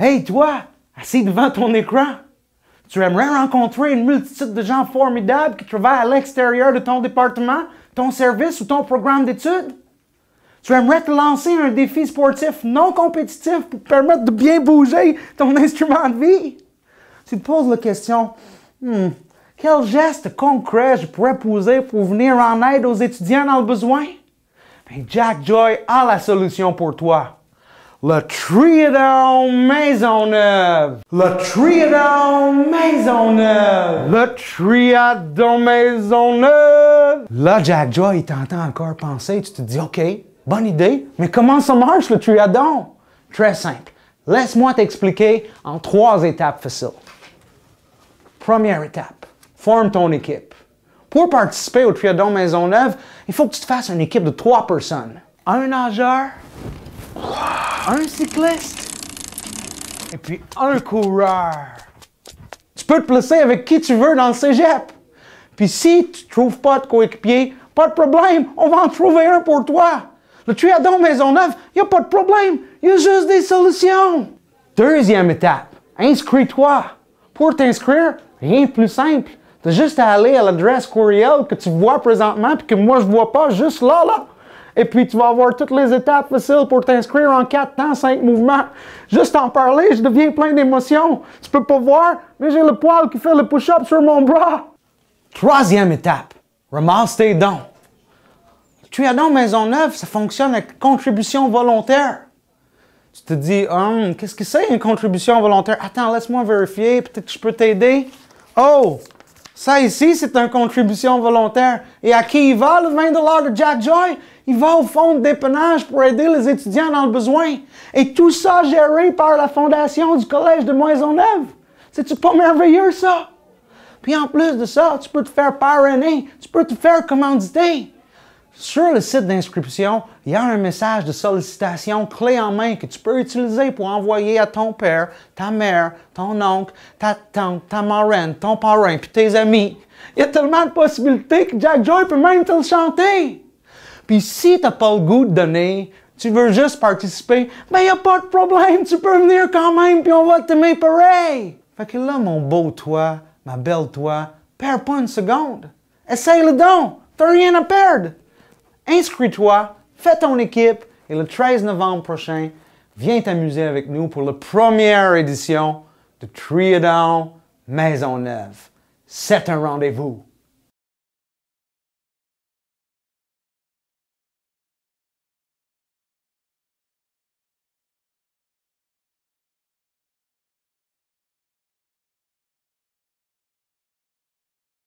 Hey, toi, assis devant ton écran, tu aimerais rencontrer une multitude de gens formidables qui travaillent à l'extérieur de ton département, ton service ou ton programme d'études? Tu aimerais te lancer un défi sportif non compétitif pour permettre de bien bouger ton instrument de vie? Tu te poses la question, hmm, quel geste concret je pourrais poser pour venir en aide aux étudiants dans le besoin? Ben, Jack Joy a la solution pour toi. Le Triadon Maisonneuve. Le Triadon Maisonneuve. Le Triadon Maisonneuve. Là, Jack Joy, il t'entend encore penser. Tu te dis, OK, bonne idée, mais comment ça marche le Triadon? Très simple. Laisse-moi t'expliquer en trois étapes faciles. Première étape, forme ton équipe. Pour participer au Triadon Maisonneuve, il faut que tu te fasses une équipe de trois personnes. Un nageur un cycliste et puis un coureur. Tu peux te placer avec qui tu veux dans le cégep. Puis si tu trouves pas de coéquipier, pas de problème, on va en trouver un pour toi. Le triadon Maisonneuve, il n'y a pas de problème, il y a juste des solutions. Deuxième étape, inscris-toi. Pour t'inscrire, rien de plus simple. Tu juste à aller à l'adresse courriel que tu vois présentement et que moi je vois pas juste là, là. Et puis, tu vas avoir toutes les étapes faciles pour t'inscrire en 4 temps, 5 mouvements. Juste en parler, je deviens plein d'émotions. Tu peux pas voir, mais j'ai le poil qui fait le push-up sur mon bras. Troisième étape, Tu tes dons. maison neuve, ça fonctionne avec contribution volontaire. Tu te dis, hum, qu'est-ce que c'est une contribution volontaire? Attends, laisse-moi vérifier, peut-être que je peux t'aider. Oh, ça ici, c'est une contribution volontaire. Et à qui il va le 20 de Jack Joy? Il va au fonds de pour aider les étudiants dans le besoin. Et tout ça géré par la fondation du Collège de Maisonneuve. C'est-tu pas merveilleux ça? Puis en plus de ça, tu peux te faire parrainer, tu peux te faire commanditer. Sur le site d'inscription, il y a un message de sollicitation clé en main que tu peux utiliser pour envoyer à ton père, ta mère, ton oncle, ta tante, ta marraine, ton parrain, puis tes amis. Il y a tellement de possibilités que Jack Joy peut même te le chanter. Puis si tu t'as pas le goût de donner, tu veux juste participer, il ben, y a pas de problème, tu peux venir quand même puis on va t'aimer pareil. Fait que là, mon beau toi, ma belle toi, perds pas une seconde. Essaye le don, t'as rien à perdre. Inscris-toi, fais ton équipe et le 13 novembre prochain, viens t'amuser avec nous pour la première édition de Maison Neuve. C'est un rendez-vous.